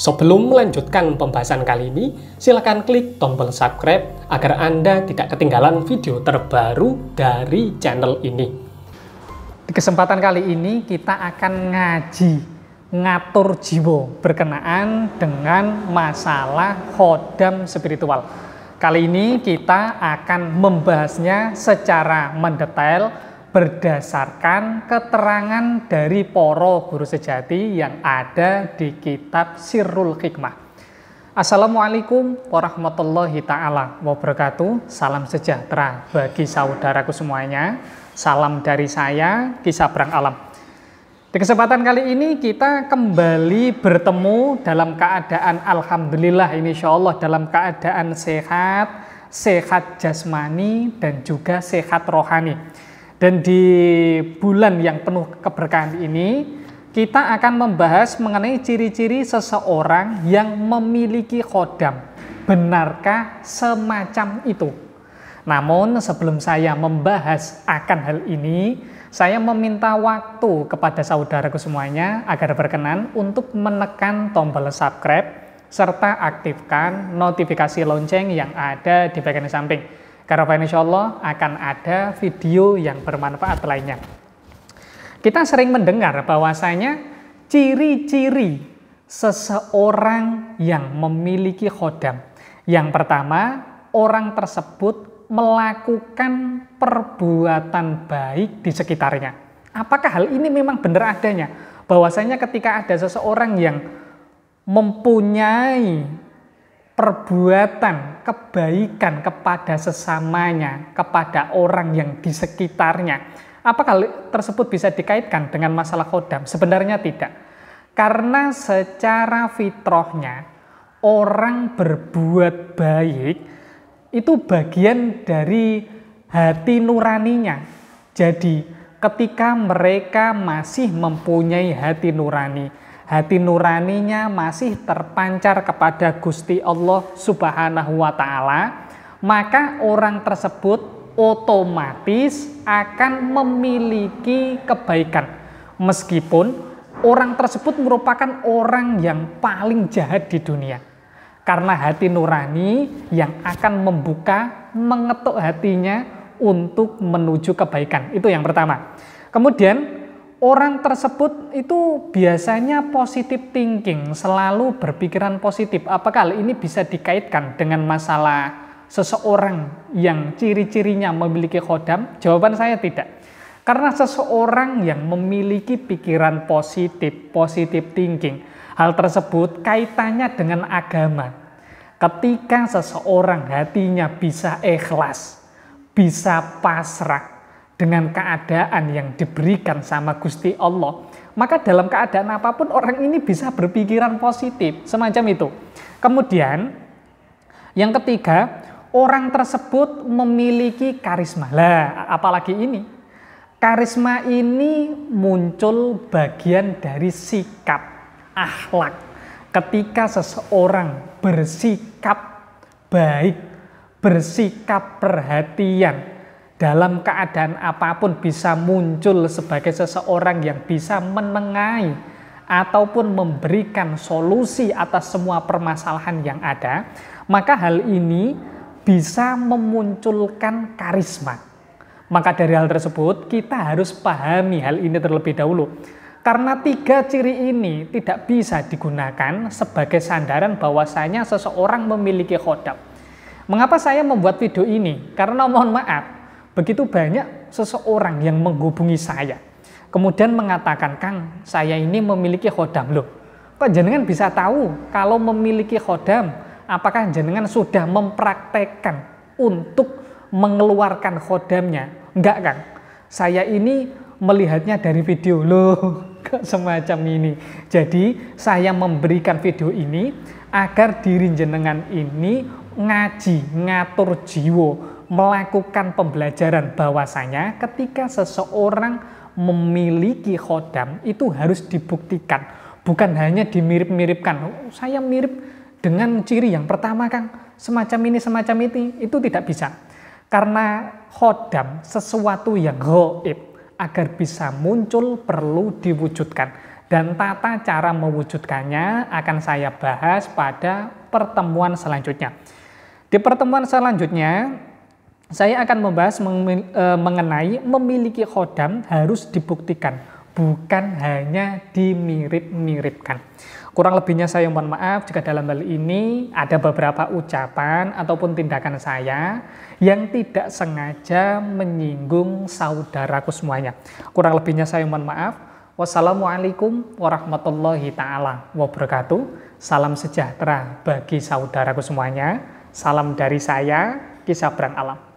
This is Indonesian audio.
Sebelum melanjutkan pembahasan kali ini, silakan klik tombol subscribe agar Anda tidak ketinggalan video terbaru dari channel ini. Di kesempatan kali ini kita akan ngaji ngatur jiwa berkenaan dengan masalah khodam spiritual. Kali ini kita akan membahasnya secara mendetail berdasarkan keterangan dari poro guru sejati yang ada di kitab sirul Hikmah. Assalamualaikum warahmatullahi ta'ala wabarakatuh. Salam sejahtera bagi saudaraku semuanya. Salam dari saya, Kisah Perang Alam. Di kesempatan kali ini kita kembali bertemu dalam keadaan Alhamdulillah insya Allah dalam keadaan sehat, sehat jasmani dan juga sehat rohani. Dan di bulan yang penuh keberkahan ini, kita akan membahas mengenai ciri-ciri seseorang yang memiliki kodam. Benarkah semacam itu? Namun sebelum saya membahas akan hal ini, saya meminta waktu kepada saudaraku semuanya agar berkenan untuk menekan tombol subscribe serta aktifkan notifikasi lonceng yang ada di bagian samping karena insya Allah akan ada video yang bermanfaat lainnya. Kita sering mendengar bahwasanya ciri-ciri seseorang yang memiliki khodam. Yang pertama, orang tersebut melakukan perbuatan baik di sekitarnya. Apakah hal ini memang benar adanya? Bahwasanya ketika ada seseorang yang mempunyai perbuatan kebaikan kepada sesamanya, kepada orang yang di sekitarnya. Apakah tersebut bisa dikaitkan dengan masalah kodam? Sebenarnya tidak. Karena secara fitrahnya orang berbuat baik itu bagian dari hati nuraninya. Jadi ketika mereka masih mempunyai hati nurani, hati nuraninya masih terpancar kepada Gusti Allah Subhanahu wa taala, maka orang tersebut otomatis akan memiliki kebaikan. Meskipun orang tersebut merupakan orang yang paling jahat di dunia. Karena hati nurani yang akan membuka, mengetuk hatinya untuk menuju kebaikan. Itu yang pertama. Kemudian orang tersebut itu biasanya positif thinking, selalu berpikiran positif. Apakah ini bisa dikaitkan dengan masalah seseorang yang ciri-cirinya memiliki khodam? Jawaban saya tidak. Karena seseorang yang memiliki pikiran positif, positif thinking, hal tersebut kaitannya dengan agama. Ketika seseorang hatinya bisa ikhlas, bisa pasrah, dengan keadaan yang diberikan sama Gusti Allah, maka dalam keadaan apapun orang ini bisa berpikiran positif, semacam itu. Kemudian yang ketiga, orang tersebut memiliki karisma. Lah, apalagi ini. Karisma ini muncul bagian dari sikap akhlak. Ketika seseorang bersikap baik, bersikap perhatian, dalam keadaan apapun bisa muncul sebagai seseorang yang bisa menengahi ataupun memberikan solusi atas semua permasalahan yang ada, maka hal ini bisa memunculkan karisma. Maka dari hal tersebut kita harus pahami hal ini terlebih dahulu. Karena tiga ciri ini tidak bisa digunakan sebagai sandaran bahwasanya seseorang memiliki khodam. Mengapa saya membuat video ini? Karena mohon maaf, Begitu banyak seseorang yang menghubungi saya, kemudian mengatakan, Kang, saya ini memiliki khodam loh. Kok jenengan bisa tahu kalau memiliki khodam, apakah jenengan sudah mempraktekkan untuk mengeluarkan khodamnya? Enggak, Kang. Saya ini melihatnya dari video loh semacam ini. Jadi saya memberikan video ini agar diri jenengan ini ngaji, ngatur jiwa, melakukan pembelajaran bahwasanya ketika seseorang memiliki khodam itu harus dibuktikan bukan hanya dimirip-miripkan saya mirip dengan ciri yang pertama Kang semacam ini semacam itu itu tidak bisa karena khodam sesuatu yang goib agar bisa muncul perlu diwujudkan dan tata cara mewujudkannya akan saya bahas pada pertemuan selanjutnya. Di pertemuan selanjutnya, saya akan membahas e, mengenai memiliki khodam harus dibuktikan, bukan hanya dimirip-miripkan. Kurang lebihnya saya mohon maaf jika dalam hal ini ada beberapa ucapan ataupun tindakan saya yang tidak sengaja menyinggung saudaraku semuanya. Kurang lebihnya saya mohon maaf. Wassalamualaikum warahmatullahi taala wabarakatuh. Salam sejahtera bagi saudaraku semuanya. Salam dari saya, Kisah Berang Alam.